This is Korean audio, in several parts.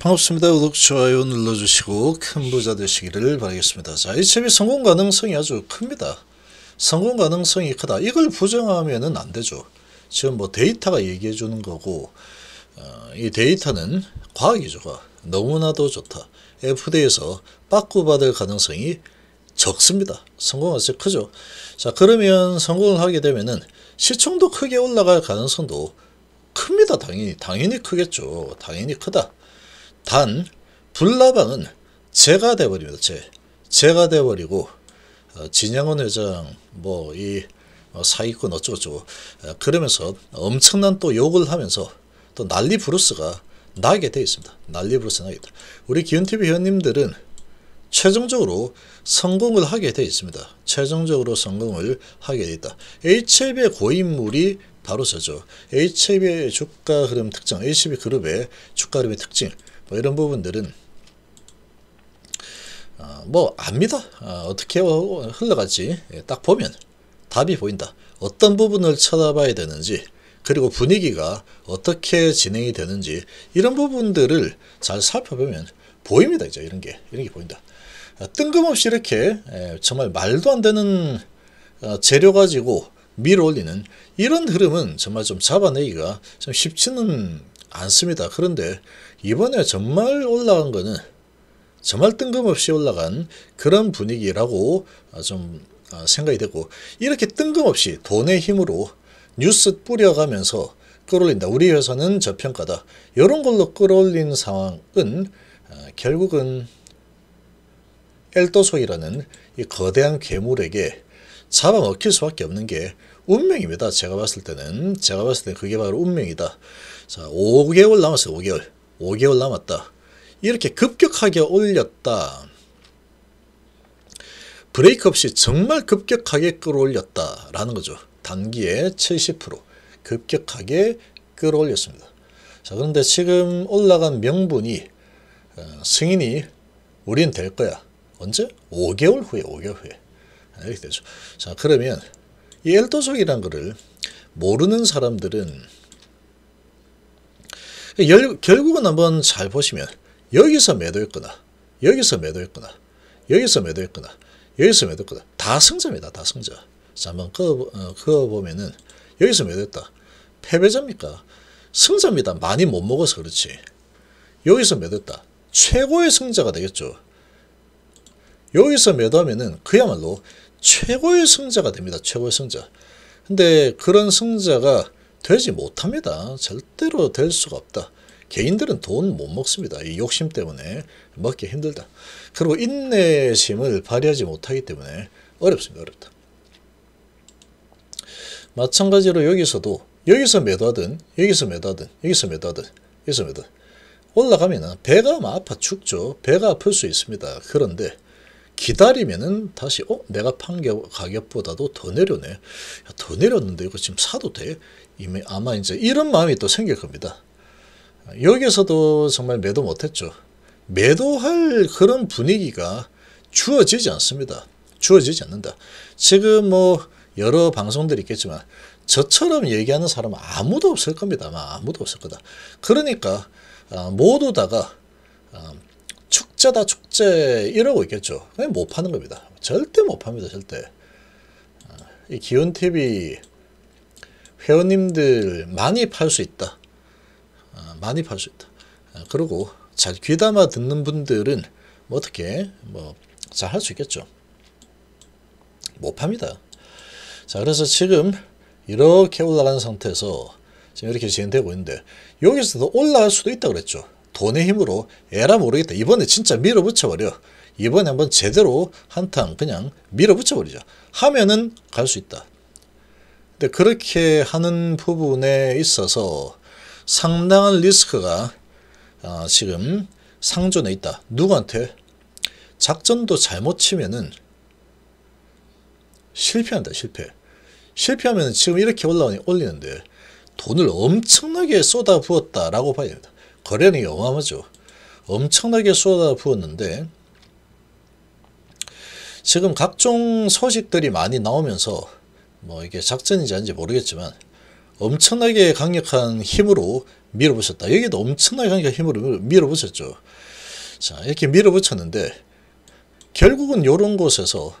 반갑습니다. 구독, 좋아요 눌러주시고 큰 부자 되시기를 바라겠습니다. 자, 이 책의 성공 가능성이 아주 큽니다. 성공 가능성이 크다. 이걸 부정하면 안 되죠. 지금 뭐 데이터가 얘기해 주는 거고 어, 이 데이터는 과학이죠. 너무나도 좋다. FD에서 빠꾸받을 가능성이 적습니다. 성공할 수 크죠. 자 그러면 성공을 하게 되면시청도 크게 올라갈 가능성도 큽니다. 당연히 당연히 크겠죠. 당연히 크다. 단 불나방은 제가 돼버립니다. 제 제가 돼버리고 어, 진양원 회장 뭐이 어, 사기꾼 어쩌고저쩌고 어, 그러면서 엄청난 또 욕을 하면서 또 난리 브루스가 나게 되 있습니다. 난리 브루스 나게 다 우리 기운TV 회원님들은 최종적으로 성공을 하게 되 있습니다. 최종적으로 성공을 하게 되 있다. h b 의 고인물이 바로 저죠. h b 의 주가 흐름 특징, h b 그룹의 주가 흐름의 특징, 뭐 이런 부분들은 어, 뭐 압니다. 어, 떻게 흘러갈지 예, 딱 보면 답이 보인다. 어떤 부분을 쳐다봐야 되는지 그리고 분위기가 어떻게 진행이 되는지 이런 부분들을 잘 살펴보면 보입니다. 이제 이런 게 이런 게 보인다. 어, 뜬금없이 이렇게 예, 정말 말도 안 되는 어, 재료 가지고 밀어올리는 이런 흐름은 정말 좀 잡아내기가 좀 쉽지는 않습니다. 그런데 이번에 정말 올라간 거는 정말 뜬금없이 올라간 그런 분위기라고 아, 좀 아, 생각이 되고 이렇게 뜬금없이 돈의 힘으로 뉴스 뿌려가면서 끌어올린다. 우리 회사는 저평가다. 이런 걸로 끌어올린 상황은 아, 결국은 엘도소이라는 이 거대한 괴물에게 잡아먹힐 수밖에 없는 게 운명입니다. 제가 봤을 때는 제가 봤을 때 그게 바로 운명이다. 자, 5개월 남았어요. 5개월. 5개월 남았다. 이렇게 급격하게 올렸다. 브레이크 없이 정말 급격하게 끌어올렸다라는 거죠. 단기에 70% 급격하게 끌어올렸습니다. 자, 그런데 지금 올라간 명분이 어, 승인이 우린 될 거야. 언제? 5개월 후에, 5개월 후에. 아, 이렇게 되죠. 자, 그러면 이 엘도족이란 거를 모르는 사람들은 결, 결국은 한번 잘 보시면 여기서 매도했거나 여기서 매도했거나 여기서 매도했거나 여기서 매도했거나 다 승자입니다. 다 승자. 자, 한번 어, 그어보면은 여기서 매도했다. 패배자입니까? 승자입니다. 많이 못 먹어서 그렇지. 여기서 매도했다. 최고의 승자가 되겠죠. 여기서 매도하면은 그야말로 최고의 승자가 됩니다. 최고의 승자. 근데 그런 승자가 되지 못합니다. 절대로 될 수가 없다. 개인들은 돈 못 먹습니다. 이 욕심 때문에 먹기 힘들다. 그리고 인내심을 발휘하지 못하기 때문에 어렵습니다. 어렵다. 마찬가지로 여기서도 여기서 매도하든 여기서 매도하든 여기서 매도하든 여기서 매도 올라가면 배가 아파 죽죠. 배가 아플 수 있습니다. 그런데 기다리면은 다시 어 내가 판 가격보다도 더 내려네 야, 더 내렸는데 이거 지금 사도 돼? 아마 이제 이런 마음이 또 생길 겁니다. 여기서도 정말 매도 못했죠. 매도할 그런 분위기가 주어지지 않습니다. 주어지지 않는다. 지금 뭐 여러 방송들이 있겠지만 저처럼 얘기하는 사람은 아무도 없을 겁니다. 아마 아무도 없을 거다. 그러니까 아, 모두 다가 아, 축제다 축제 이러고 있겠죠. 그냥 못 파는 겁니다. 절대 못 팝니다. 절대. 아, 이 기온TV 회원님들 많이 팔 수 있다. 어, 많이 팔 수 있다. 어, 그리고 잘 귀담아 듣는 분들은 뭐 어떻게 뭐 잘 할 수 있겠죠. 못 팝니다. 자 그래서 지금 이렇게 올라간 상태에서 지금 이렇게 진행되고 있는데 여기서 더 올라갈 수도 있다 그랬죠. 돈의 힘으로 에라 모르겠다. 이번에 진짜 밀어붙여버려. 이번에 한번 제대로 한탕 그냥 밀어붙여버리자. 하면은 갈 수 있다. 근데 네, 그렇게 하는 부분에 있어서 상당한 리스크가 어, 지금 상존에 있다. 누구한테? 작전도 잘못 치면은 실패한다. 실패. 실패하면 지금 이렇게 올라오니 올리는데 돈을 엄청나게 쏟아부었다라고 봐야 됩니다. 거래는이 어마어마죠. 엄청나게 쏟아부었는데 지금 각종 소식들이 많이 나오면서 뭐 이게 작전인지 아닌지 모르겠지만 엄청나게 강력한 힘으로 밀어붙였다. 여기도 엄청나게 강력한 힘으로 밀어붙였죠. 자 이렇게 밀어붙였는데 결국은 이런 곳에서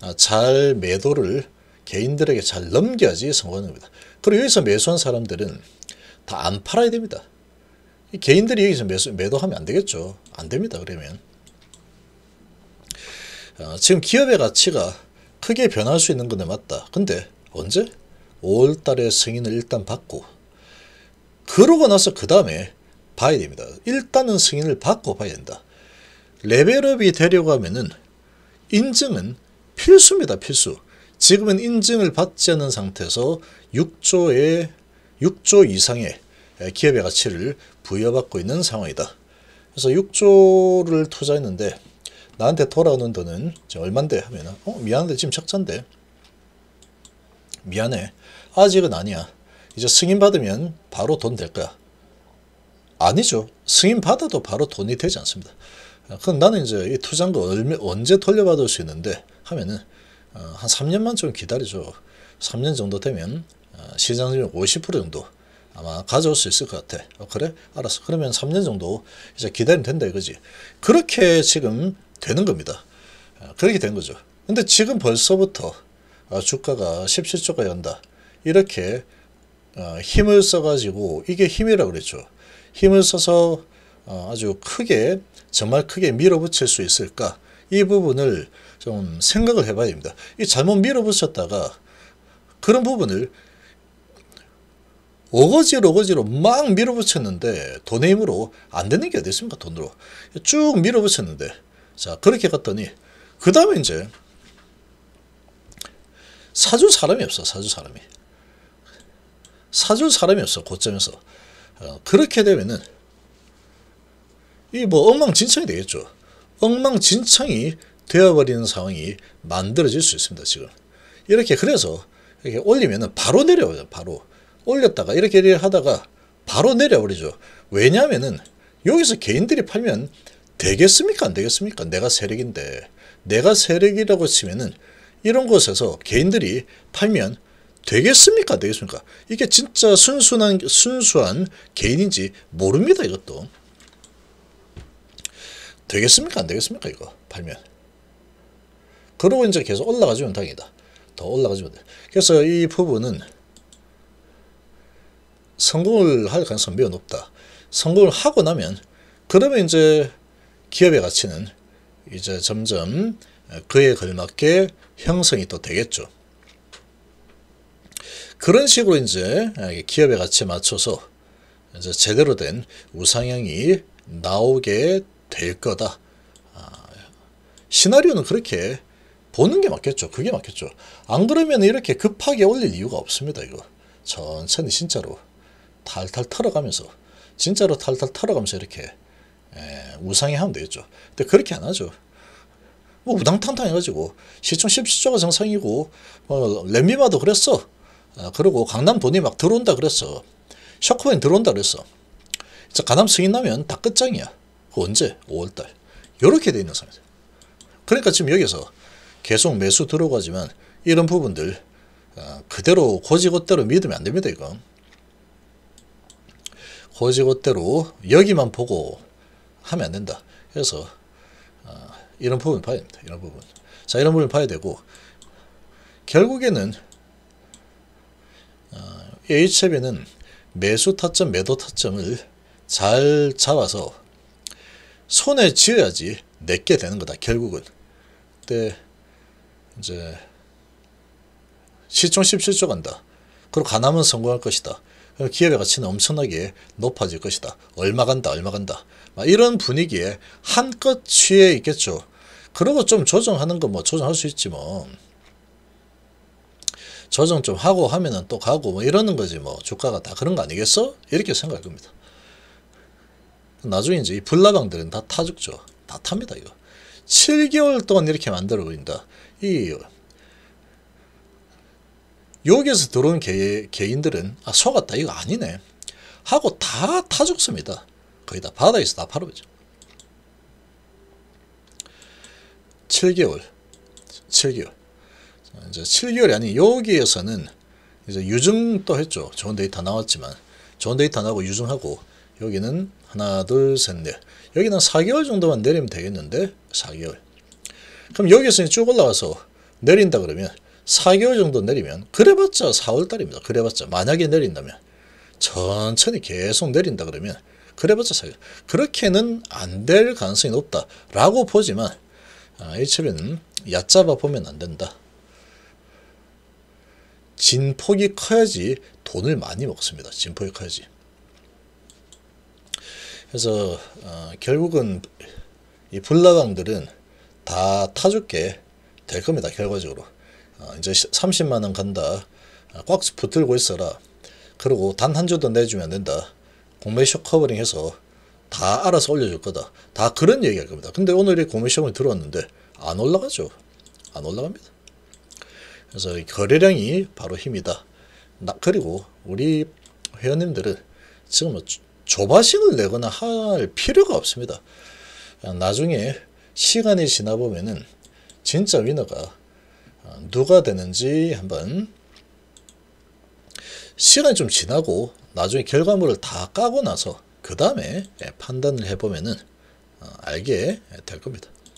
아, 잘 매도를 개인들에게 잘 넘겨야지 성공하는 겁니다. 그리고 여기서 매수한 사람들은 다 안 팔아야 됩니다. 개인들이 여기서 매수, 매도하면 안 되겠죠. 안 됩니다. 그러면 어, 지금 기업의 가치가 크게 변할 수 있는 건데 맞다. 근데 언제? 5월 달에 승인을 일단 받고 그러고 나서 그 다음에 봐야 됩니다. 일단은 승인을 받고 봐야 된다. 레벨업이 되려고 하면은 인증은 필수입니다. 필수. 지금은 인증을 받지 않은 상태에서 6조의 6조 이상의 기업의 가치를 부여받고 있는 상황이다. 그래서 6조를 투자했는데 나한테 돌아오는 돈은 얼만데 하면 어 미안한데 지금 적자인데 미안해 아직은 아니야 이제 승인 받으면 바로 돈 될 거야 아니죠 승인 받아도 바로 돈이 되지 않습니다 아, 그럼 나는 이제 이 투자한 거 언제 돌려받을 수 있는데 하면은 어, 한 3년만 좀 기다리죠 3년 정도 되면 어, 시장률 50% 정도 아마 가져올 수 있을 것 같아. 어, 그래? 알았어. 그러면 3년 정도 이제 기다리면 된다 이거지. 그렇게 지금 되는 겁니다. 아, 그렇게 된 거죠. 근데 지금 벌써부터 아, 주가가 17조가 연다. 이렇게 아, 힘을 써가지고 이게 힘이라고 그랬죠. 힘을 써서 아주 크게 정말 크게 밀어붙일 수 있을까 이 부분을 좀 생각을 해봐야 됩니다. 이 잘못 밀어붙였다가 그런 부분을 어거지로 어거지로 막 밀어붙였는데 돈의 힘으로 안 되는 게 어디 있습니까 돈으로 쭉 밀어붙였는데 자, 그렇게 갔더니 그 다음에 이제 사줄 사람이 없어. 사줄 사람이. 사줄 사람이 없어. 고점에서. 어, 그렇게 되면은 이 뭐 엉망진창이 되겠죠. 엉망진창이 되어버리는 상황이 만들어질 수 있습니다. 지금. 이렇게 그래서 이렇게 올리면은 바로 내려와요. 바로. 올렸다가 이렇게 하다가 바로 내려버리죠. 왜냐하면은 여기서 개인들이 팔면 되겠습니까? 안 되겠습니까? 내가 세력인데 내가 세력이라고 치면은 이런 곳에서 개인들이 팔면 되겠습니까? 되겠습니까? 이게 진짜 순수한 순수한 개인인지 모릅니다. 이것도 되겠습니까? 안 되겠습니까? 이거 팔면 그러고 이제 계속 올라가주면 당이다. 더 올라가주면 돼. 그래서 이 부분은 성공을 할 가능성이 매우 높다. 성공을 하고 나면 그러면 이제 기업의 가치는 이제 점점 그에 걸맞게 형성이 또 되겠죠. 그런 식으로 이제 기업의 가치에 맞춰서 이제 제대로 된 우상향이 나오게 될 거다. 아, 시나리오는 그렇게 보는 게 맞겠죠. 그게 맞겠죠. 안 그러면 이렇게 급하게 올릴 이유가 없습니다. 이거 천천히 진짜로 탈탈 털어가면서 진짜로 탈탈 털어가면서 이렇게 예, 우상이 하면 되겠죠. 근데 그렇게 안 하죠. 뭐 우당탕탕 해가지고 시청 17조가 정상이고 어, 렘미마도 그랬어. 아, 그리고 강남 돈이 막 들어온다 그랬어. 셔크맨 들어온다 그랬어. 이제 강남 승인 나면 다 끝장이야. 그 언제? 5월달. 이렇게 돼 있는 상황이죠. 그러니까 지금 여기서 계속 매수 들어가지만 이런 부분들 어, 그대로 고지고대로 믿으면 안 됩니다. 이건. 고지고대로 여기만 보고 하면 안 된다. 그래서 어, 이런 부분 봐야 됩니다. 이런 부분. 자, 이런 부분 봐야 되고 결국에는 어, A체비는 매수 타점, 매도 타점을 잘 잡아서 손에 쥐어야지 내게 되는 거다. 결국은. 그때 이제 시총 17조 간다. 그리고 가나면 성공할 것이다. 어, 기업의 가치는 엄청나게 높아질 것이다. 얼마 간다 얼마 간다. 이런 분위기에 한껏 취해 있겠죠. 그러고 좀 조정하는 거 뭐 조정할 수 있지 뭐. 조정 좀 하고 하면은 또 가고 뭐 이러는 거지 뭐 주가가 다 그런 거 아니겠어? 이렇게 생각할 겁니다. 나중에 이제 이 불나방들은 다 타죽죠. 다 탑니다 이거. 7개월 동안 이렇게 만들어 버린다. 이 여기에서 들어온 개, 개인들은 아, 속았다 이거 아니네 하고 다타 죽습니다. 거의 다 바다에서 다 팔아버죠. 7개월 7개월 이제 7개월이 아니 여기에서는 이제 유증도 했죠. 좋은 데이터 나왔지만 좋은 데이터 나고 유증하고 여기는 하나 둘셋넷 여기는 4개월 정도만 내리면 되겠는데 4개월 그럼 여기서 쭉올라가서 내린다 그러면 4개월 정도 내리면 그래봤자 4월달입니다. 그래봤자 만약에 내린다면 천천히 계속 내린다 그러면 그래봤자 4개월. 그렇게는 안 될 가능성이 높다라고 보지만 아, 이첩에는 얕잡아 보면 안 된다. 진폭이 커야지 돈을 많이 먹습니다. 진폭이 커야지. 그래서 어, 결국은 이 불나방들은 다 타죽게 될 겁니다. 결과적으로. 아, 이제 30만 원 간다. 아, 꽉 붙들고 있어라. 그리고 단 한 주도 내주면 된다. 공매쇼 커버링해서 다 알아서 올려줄 거다. 다 그런 얘기할 겁니다. 근데 오늘 이 공매쇼가 들어왔는데 안 올라가죠. 안 올라갑니다. 그래서 거래량이 바로 힘이다. 나, 그리고 우리 회원님들은 지금 뭐 조바심을 내거나 할 필요가 없습니다. 아, 나중에 시간이 지나 보면은 진짜 위너가 어, 누가 되는지 한번 시간이 좀 지나고 나중에 결과물을 다 까고 나서 그 다음에 예, 판단을 해보면 어, 알게 될 겁니다.